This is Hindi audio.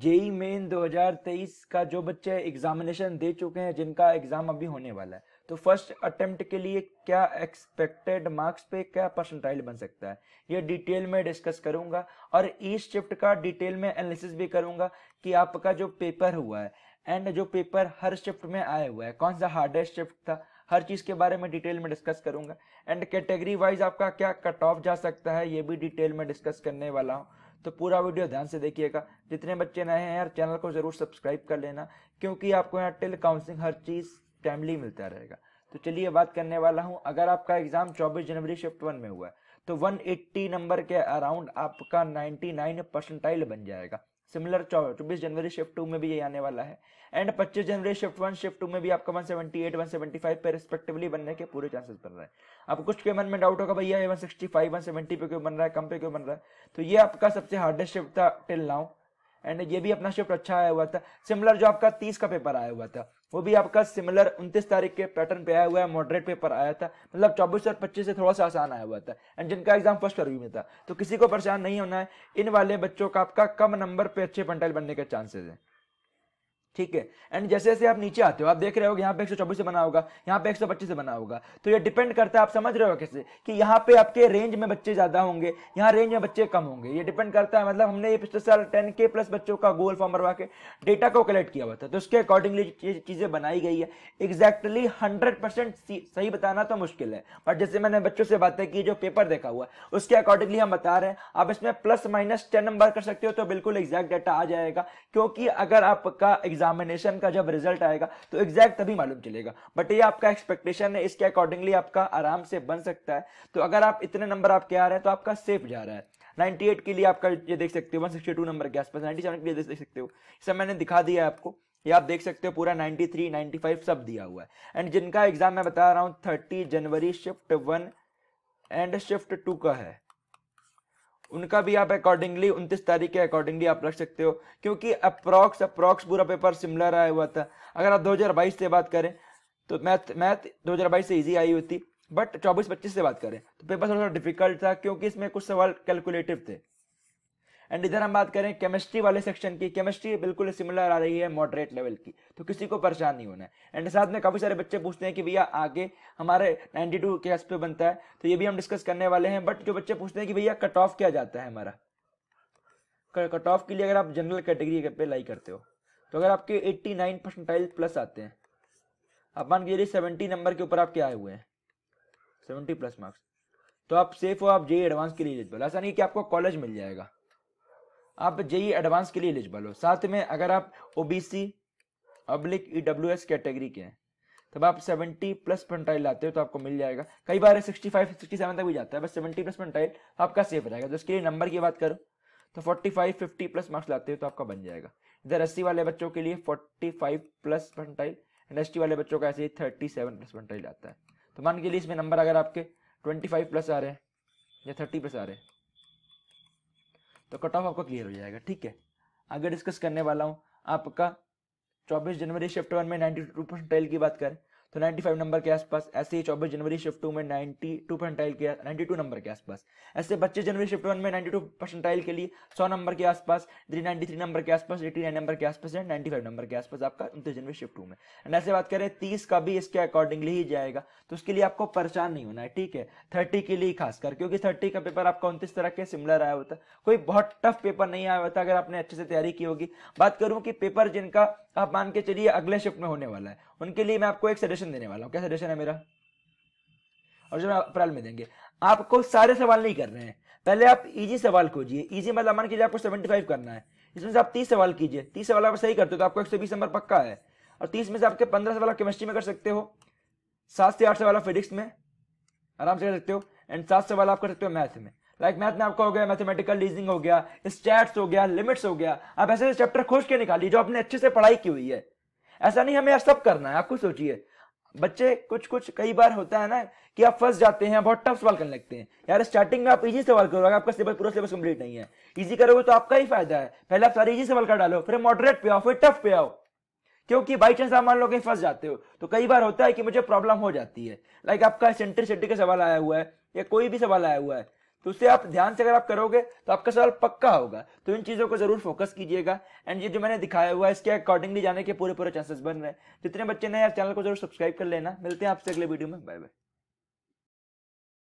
जेई मेन 2023 का जो बच्चे एग्जामिनेशन दे चुके हैं जिनका एग्जाम अभी होने वाला है तो फर्स्ट अटेम्प्ट के लिए क्या एक्सपेक्टेड मार्क्स पे क्या परसेंटाइल बन सकता है ये डिटेल में डिस्कस करूंगा और इस शिफ्ट का डिटेल में एनालिसिस भी करूंगा कि आपका जो पेपर हुआ है एंड जो पेपर हर शिफ्ट में आया हुआ है कौन सा हार्डेस्ट शिफ्ट था हर चीज़ के बारे में डिटेल में डिस्कस करूंगा एंड कैटेगरी वाइज आपका क्या कट ऑफ जा सकता है ये भी डिटेल में डिस्कस करने वाला हूँ तो पूरा वीडियो ध्यान से देखिएगा जितने बच्चे नए हैं यार चैनल को ज़रूर सब्सक्राइब कर लेना क्योंकि आपको यहाँ टेल काउंसिलिंग हर चीज़ टाइमली मिलता रहेगा तो चलिए बात करने वाला हूँ अगर आपका एग्ज़ाम चौबीस जनवरी शिफ्ट वन में हुआ है तो 180 नंबर के अराउंड आपका 99 परसेंटाइल बन जाएगा सिमिलर चौबीस जनवरी शिफ्ट टू में भी ये आने वाला है एंड पच्चीस जनवरी शिफ्ट वन शिफ्ट टू में भी आपका one one seventy eight seventy five पे रिस्पेक्टिवली बनने के पूरे चांसेस बन रहे हैं आप कुछ के मन में डाउट होगा भैया one sixty five one seventy पे क्यों बन रहा है कम पे क्यों बन रहा है तो ये आपका सबसे हार्डेस्ट शिफ्ट था टिल नाउ एंड ये भी अपना शिफ्ट अच्छा आया हुआ था सिमिलर जो आपका तीस का पेपर आया हुआ था वो भी आपका सिमिलर 29 तारीख के पैटर्न पे आया हुआ है मॉडरेट पेपर आया था मतलब चौबीस और पच्चीस से थोड़ा सा आसान आया हुआ था एंड जिनका एग्जाम फर्स्ट फरवरी में था तो किसी को परेशान नहीं होना है इन वाले बच्चों का आपका कम नंबर पे अच्छे पंटाइल बनने के चांसेस हैं ठीक है एंड जैसे जैसे आप नीचे आते हो आप देख रहे हो यहाँ पे 124 से बना होगा यहाँ पे 125 से बना होगा तो ये डिपेंड करता है आप समझ रहे हो कैसे कि यहाँ पे आपके रेंज में बच्चे ज्यादा होंगे यहाँ रेंज में बच्चे कम होंगे ये डिपेंड करता है मतलब हमने ये पिछले साल टेन के प्लस बच्चों का गोल फॉर्म भरवा के डेटा को कलेक्ट किया हुआ था तो उसके अकॉर्डिंगली चीजें बनाई गई है एग्जैक्टली हंड्रेड सही बताना तो मुश्किल है बट जैसे मैंने बच्चों से बातें की जो पेपर देखा हुआ है उसके अकॉर्डिंगली हम बता रहे हैं आप इसमें प्लस माइनस टेन नंबर कर सकते हो तो बिल्कुल एग्जैक्ट डेटा आ जाएगा क्योंकि अगर आपका एग्जाम एग्जामिनेशन का जब रिजल्ट आएगा तो एग्जैक्ट तभी मालूम चलेगा बट ये आपका एक्सपेक्टेशन है इसके अकॉर्डिंगली आपका आराम से बन सकता है तो अगर आप इतने नंबर आपके आ रहे हैं तो आपका सेफ जा रहा है 98 के लिए आपका ये देख सकते हो 162 नंबर के आसपास 97 के लिए देख सकते हो सब मैंने दिखा दिया है आपको ये आप देख सकते हो पूरा 93, 95 सब दिया हुआ है एंड जिनका एग्जाम मैं बता रहा हूँ 30 जनवरी shift one and shift two का है उनका भी आप अकॉर्डिंगली उनतीस तारीख के अकॉर्डिंगली आप रख सकते हो क्योंकि अप्रॉक्स अप्रॉक्स पूरा पेपर सिमिलर आया हुआ था अगर आप 2022 से बात करें तो मैथ मैथ 2022 से इजी आई हुई थी बट 24-25 से बात करें तो पेपर थोड़ा सा डिफिकल्ट था क्योंकि इसमें कुछ सवाल कैलकुलेटिव थे एंड इधर हम बात करें केमिस्ट्री वाले सेक्शन की केमिस्ट्री बिल्कुल सिमिलर आ रही है मॉडरेट लेवल की तो किसी को परेशान नहीं होना है एंड साथ में काफ़ी सारे बच्चे पूछते हैं कि भैया आगे हमारे 92 के एस पे बनता है तो ये भी हम डिस्कस करने वाले हैं बट जो बच्चे पूछते हैं कि भैया कट ऑफ क्या जाता है हमारा कट ऑफ के लिए अगर आप जनरल कैटेगरी पे लाई करते हो तो अगर आपके एट्टी नाइन परसेंटाइल प्लस आते हैं आप मान के सेवेंटी नंबर के ऊपर आपके आए हुए हैं सेवेंटी प्लस मार्क्स तो आप सेफ हो आप जे एडवांस के लिए एलिजिबल ऐसा नहीं कि आपको कॉलेज मिल जाएगा आप जेई एडवांस e के लिए एलिजिबल हो साथ में अगर आप OBC E W S category के हैं तब आप 70 प्लस पेंटाइल लाते हो तो आपको मिल जाएगा कई बार 65 67 तक भी जाता है बस 70 प्लस पेंटाइल आपका सेफ रहेगा तो इसके लिए नंबर की बात करो तो 45 50 प्लस मार्क्स लाते हो तो आपका बन जाएगा इधर सी वाले बच्चों के लिए 45 प्लस पेंटाइल एंड एस वाले बच्चों का ऐसे ही थर्टी प्लस पेंटाइल आता है तो मान के लिए इसमें नंबर अगर आपके ट्वेंटी प्लस आ रहे हैं या थर्टी प्लस आ रहे हैं तो कट ऑफ आपका क्लियर हो जाएगा ठीक है आगे डिस्कस करने वाला हूँ आपका 24 जनवरी शिफ्ट वन में 92 परसेंटाइल की बात करें तो 95 नंबर के आसपास ऐसे ही चौबीस जनवरी शिफ्ट टू में 92 परसेंटाइल के 92 नंबर के आसपास ऐसे पच्चीस जनवरी शिफ्ट वन में 92 परसेंटाइल के लिए 100 नंबर के आसपास थ्री नंबर के आसपास नाइन नंबर के आसपास नाइन्टी फाइव नंबर के आसपास आपका उनतीस जनवरी शिफ्ट टू में एंड ऐसे बात करें तीस का भी इसके अकॉर्डिंगली ही जाएगा तो उसके लिए आपको परेशान नहीं होना है ठीक है थर्टी के लिए खासकर क्योंकि थर्टी का पेपर आपका उनतीस तरह के सिमिलर आया होता कोई बहुत टफ पेपर नहीं आया होता अगर आपने अच्छे से तैयारी की होगी बात करूँ कि पेपर जिनका आप मान के चलिए अगले शिफ्ट में होने वाला है उनके लिए मैं आपको एक सजेशन देने वाला हूँ क्या सजेशन है मेरा और जो अप्रैल में देंगे आपको सारे सवाल नहीं करने हैं पहले आप इजी सवाल खोजिए इजी मतलब मान कीजिए आपको सेवेंटी फाइव करना है इसमें से आप तीस सवाल कीजिए तीस सवाल आप सही करते हो तो आपको एक सौ बीस नंबर पक्का है और तीस में से आपके पंद्रह सवाल आप केमिस्ट्री में कर सकते हो सात से आठ सवाल आप फिजिक्स में आराम से कर सकते हो एंड सात सवाल आप कर सकते हो मैथ में लाइक like मैथ में आपका हो गया मैथमेटिकल रीजनिंग हो गया स्टैट्स हो गया लिमिट्स हो गया आप ऐसे चैप्टर खोज के निकालिए जो आपने अच्छे से पढ़ाई की हुई है ऐसा नहीं हमें सब करना है आपको सोचिए बच्चे कुछ कुछ कई बार होता है ना कि आप फंस जाते हैं बहुत टफ सवाल करने लगते हैं यार स्टार्टिंग में आप इजी सवाल करोगे आपका सिलेबस पूरा सिलेबस कंप्लीट नहीं है इजी करोगे तो आपका ही फायदा है पहले आप सारे इजी सवाल कर डालो फिर मॉडरेट पे आओ फिर टफ पे आओ क्योंकि बाई चांस आप मान लो कहीं फंस जाते हो तो कई बार होता है कि मुझे प्रॉब्लम हो जाती है लाइक आपका सेंट्रिसिटी का सवाल आया हुआ है या कोई भी सवाल आया हुआ है तो उससे आप ध्यान से अगर आप करोगे तो आपका सवाल पक्का होगा तो इन चीज़ों को जरूर फोकस कीजिएगा एंड ये जो मैंने दिखाया हुआ है इसके अकॉर्डिंगली जाने के पूरे पूरे चांसेस बन रहे हैं जितने बच्चे नए यार चैनल को जरूर सब्सक्राइब कर लेना मिलते हैं आपसे अगले वीडियो में बाय बाय